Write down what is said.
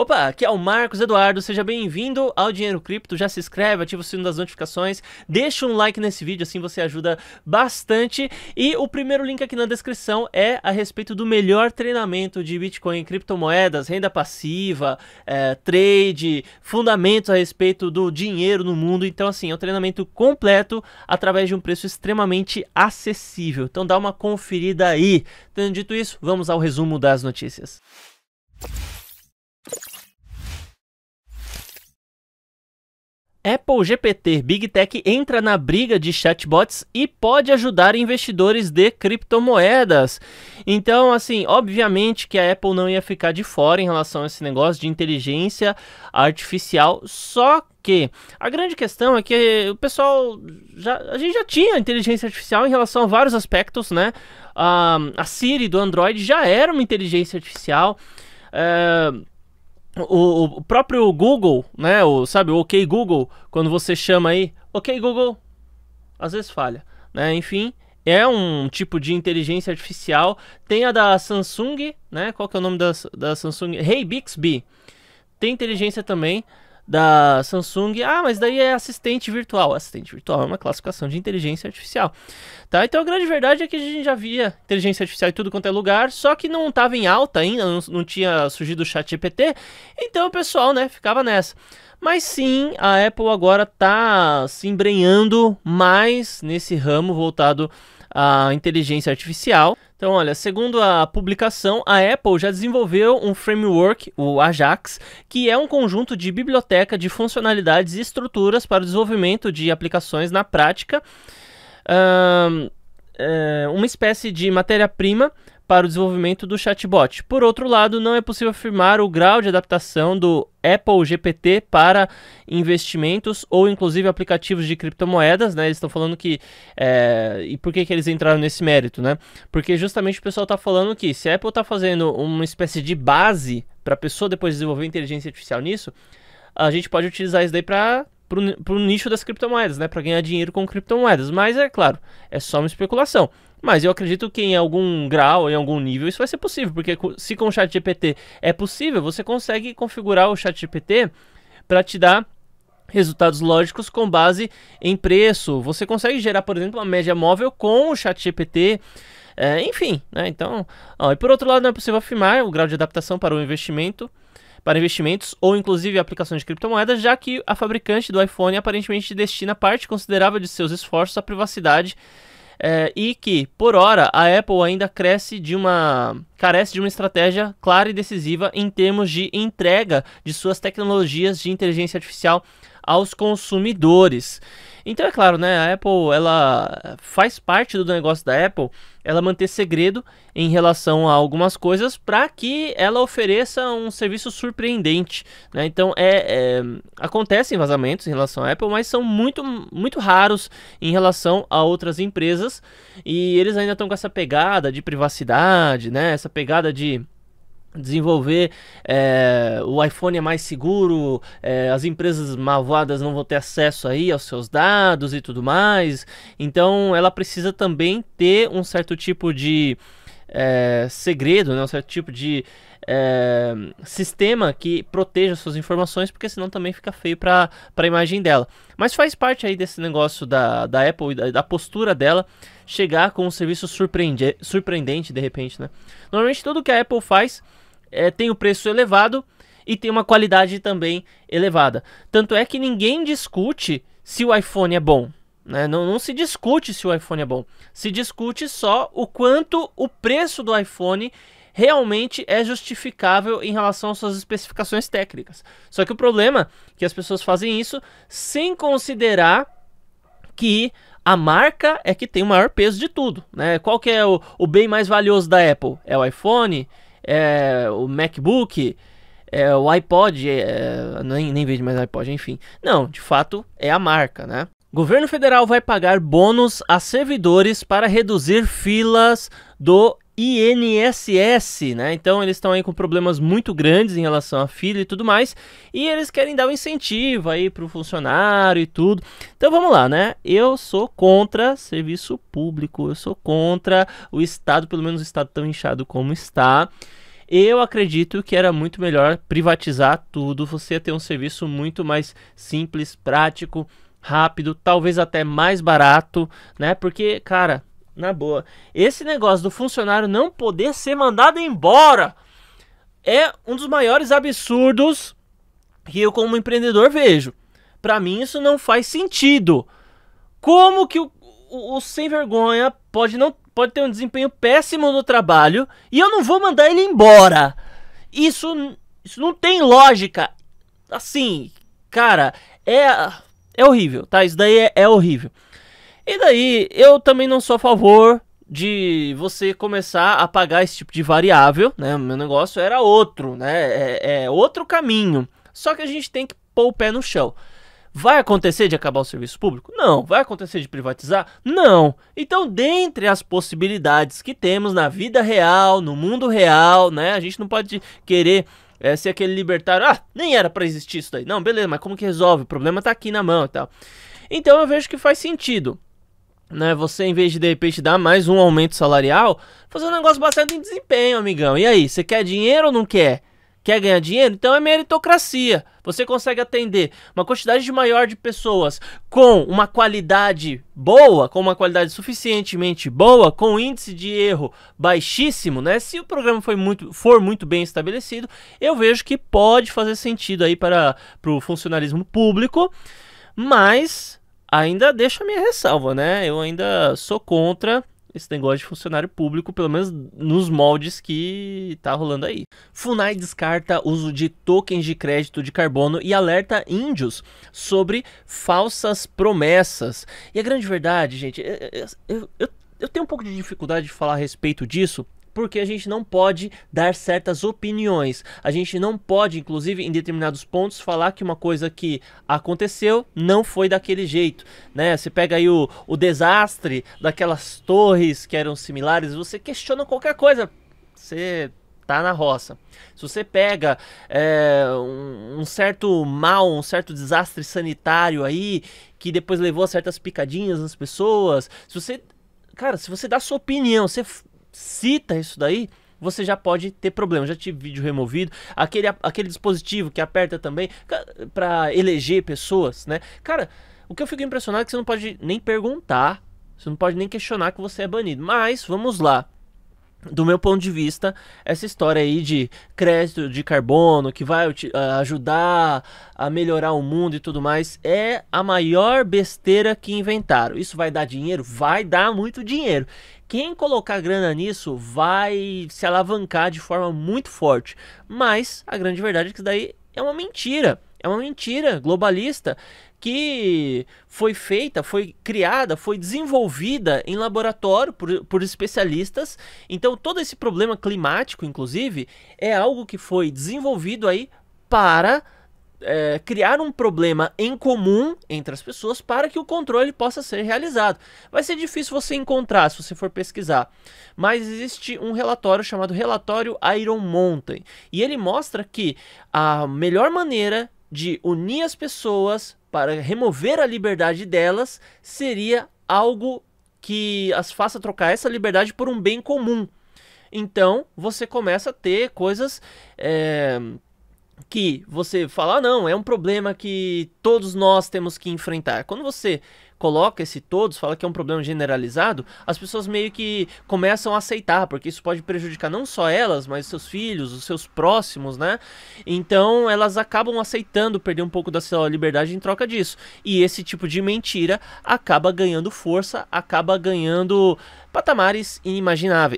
Opa, aqui é o Marcos Eduardo, seja bem-vindo ao Dinheiro Cripto. Já se inscreve, ativa o sino das notificações, deixa um like nesse vídeo, assim você ajuda bastante. E o primeiro link aqui na descrição é a respeito do melhor treinamento de Bitcoin, criptomoedas, renda passiva, é, trade, fundamentos a respeito do dinheiro no mundo. Então, assim, é um treinamento completo através de um preço extremamente acessível. Então, dá uma conferida aí. Tendo dito isso, vamos ao resumo das notícias. Apple GPT Big Tech entra na briga de chatbots e pode ajudar investidores de criptomoedas. Então, assim, obviamente que a Apple não ia ficar de fora em relação a esse negócio de inteligência artificial, só que a grande questão é que o pessoal já a gente já tinha inteligência artificial em relação a vários aspectos, né? A, ah, a Siri do Android já era uma inteligência artificial. É o, o, próprio Google, né? O, sabe, o OK Google, quando você chama aí, OK Google, às vezes falha, né? Enfim, é um tipo de inteligência artificial. Tem a da Samsung, né? Qual que é o nome da, da Samsung? Hey Bixby. Tem inteligência também da Samsung. Ah, mas daí é assistente virtual. Assistente virtual é uma classificação de inteligência artificial. Tá? Então a grande verdade é que a gente já via inteligência artificial em tudo quanto é lugar, só que não estava em alta ainda, não, não tinha surgido o chat GPT, então o pessoal né, ficava nessa. Mas sim, a Apple agora está se embrenhando mais nesse ramo voltado à inteligência artificial. Então, olha, segundo a publicação, a Apple já desenvolveu um framework, o Ajax, que é um conjunto de biblioteca de funcionalidades e estruturas para o desenvolvimento de aplicações na prática. É, uma espécie de matéria-prima para o desenvolvimento do chatbot. Por outro lado, não é possível afirmar o grau de adaptação do Apple GPT para investimentos ou inclusive aplicativos de criptomoedas, né? Eles estão falando que é... e por que, que eles entraram nesse mérito, né? Porque justamente o pessoal está falando que se a Apple está fazendo uma espécie de base para a pessoa depois desenvolver inteligência artificial nisso, a gente pode utilizar isso daí para para o nicho das criptomoedas, né? Para ganhar dinheiro com criptomoedas. Mas é claro, é só uma especulação. Mas eu acredito que em algum grau, em algum nível, isso vai ser possível, porque se com o chat GPT é possível, você consegue configurar o chat GPT para te dar resultados lógicos com base em preço. Você consegue gerar, por exemplo, uma média móvel com o chat GPT. É, eh, enfim, né? Então, ó, e por outro lado, não é possível afirmar o grau de adaptação para o investimento para investimentos ou inclusive aplicações de criptomoedas, já que a fabricante do iPhone aparentemente destina parte considerável de seus esforços à privacidade é, e que, por hora, a Apple ainda cresce de uma carece de uma estratégia clara e decisiva em termos de entrega de suas tecnologias de inteligência artificial aos consumidores. Então é claro, né? A Apple, ela faz parte do negócio da Apple, ela manter segredo em relação a algumas coisas para que ela ofereça um serviço surpreendente, né? Então é, é acontecem vazamentos em relação à Apple, mas são muito muito raros em relação a outras empresas e eles ainda estão com essa pegada de privacidade, né? Essa pegada de desenvolver é, o iPhone é mais seguro, é, as empresas malvadas não vão ter acesso aí aos seus dados e tudo mais. Então ela precisa também ter um certo tipo de é, segredo, né? um certo tipo de sistema que proteja suas informações, porque senão também fica feio para a imagem dela. Mas faz parte aí desse negócio da, da Apple e da, da postura dela chegar com um serviço surpreendente, de repente, né? Normalmente tudo que a Apple faz é, tem o um preço elevado e tem uma qualidade também elevada. Tanto é que ninguém discute se o iPhone é bom. Né? Não, não se discute se o iPhone é bom. Se discute só o quanto o preço do iPhone realmente é justificável em relação às suas especificações técnicas. Só que o problema é que as pessoas fazem isso sem considerar que a marca é que tem o maior peso de tudo, né? Qual que é o, o bem mais valioso da Apple? É o iPhone? é, o MacBook, é, o iPod, é, é, nem, nem vejo mais iPod, enfim. Não, de fato é a marca, né? Governo federal vai pagar bônus a servidores para reduzir filas do INSS, né? Então eles estão aí com problemas muito grandes em relação à fila e tudo mais, e eles querem dar um incentivo aí para o funcionário e tudo. Então vamos lá, né? Eu sou contra serviço público, eu sou contra o Estado, pelo menos o Estado tão inchado como está. Eu acredito que era muito melhor privatizar tudo, você ter um serviço muito mais simples, prático, rápido, talvez até mais barato, né? Porque, cara, na boa. Esse negócio do funcionário não poder ser mandado embora é um dos maiores absurdos que eu, como empreendedor, vejo. Para mim, isso não faz sentido. Como que o, o, o sem vergonha pode não pode ter um desempenho péssimo no trabalho e eu não vou mandar ele embora? Isso, isso não tem lógica. Assim, cara, é é horrível, tá? Isso daí é, é horrível. E daí, eu também não sou a favor de você começar a pagar esse tipo de variável, né? O meu negócio era outro, né? É, é outro caminho. Só que a gente tem que pôr o pé no chão. Vai acontecer de acabar o serviço público? Não. Vai acontecer de privatizar? Não. Então, dentre as possibilidades que temos na vida real, no mundo real, né? A gente não pode querer é, ser aquele libertário. Ah, nem era para existir isso daí. Não, beleza, mas como que resolve? O problema tá aqui na mão e tal. Então, eu vejo que faz sentido né, você em vez de de repente dar mais um aumento salarial, fazer um negócio baseado em desempenho, amigão. E aí, você quer dinheiro ou não quer? Quer ganhar dinheiro? Então é meritocracia. Você consegue atender uma quantidade maior de pessoas com uma qualidade boa, com uma qualidade suficientemente boa, com índice de erro baixíssimo, né? Se o programa foi muito, for muito bem estabelecido, eu vejo que pode fazer sentido aí para, para o funcionalismo público, mas ainda deixa a minha ressalva, né? Eu ainda sou contra esse negócio de funcionário público, pelo menos nos moldes que tá rolando aí. Funai descarta uso de tokens de crédito de carbono e alerta índios sobre falsas promessas. E a grande verdade, gente, é, é, eu, eu, eu tenho um pouco de dificuldade de falar a respeito disso, porque a gente não pode dar certas opiniões. A gente não pode, inclusive, em determinados pontos, falar que uma coisa que aconteceu não foi daquele jeito. Né? Você pega aí o, o desastre daquelas torres que eram similares, você questiona qualquer coisa. Você tá na roça. Se você pega é, um, um, certo mal, um certo desastre sanitário aí, que depois levou a certas picadinhas nas pessoas, se você. Cara, se você dá sua opinião, você cita isso daí, você já pode ter problema. Já tive vídeo removido, aquele, aquele dispositivo que aperta também para eleger pessoas, né? Cara, o que eu fico impressionado é que você não pode nem perguntar, você não pode nem questionar que você é banido. Mas vamos lá. Do meu ponto de vista, essa história aí de crédito de carbono que vai ah, ajudar a melhorar o mundo e tudo mais é a maior besteira que inventaram. Isso vai dar dinheiro? Vai dar muito dinheiro. Quem colocar grana nisso vai se alavancar de forma muito forte. Mas a grande verdade é que isso daí é uma mentira. É uma mentira globalista que foi feita, foi criada, foi desenvolvida em laboratório por, por, especialistas. Então, todo esse problema climático, inclusive, é algo que foi desenvolvido aí para é, criar um problema em comum entre as pessoas para que o controle possa ser realizado. Vai ser difícil você encontrar se você for pesquisar, mas existe um relatório chamado Relatório Iron Mountain e ele mostra que a melhor maneira de unir as pessoas para remover a liberdade delas seria algo que as faça trocar essa liberdade por um bem comum. Então você começa a ter coisas. É que você fala, ah, não, é um problema que todos nós temos que enfrentar. Quando você coloca esse todos, fala que é um problema generalizado, as pessoas meio que começam a aceitar, porque isso pode prejudicar não só elas, mas seus filhos, os seus próximos, né? Então elas acabam aceitando perder um pouco da sua liberdade em troca disso. E esse tipo de mentira acaba ganhando força, acaba ganhando patamares inimagináveis.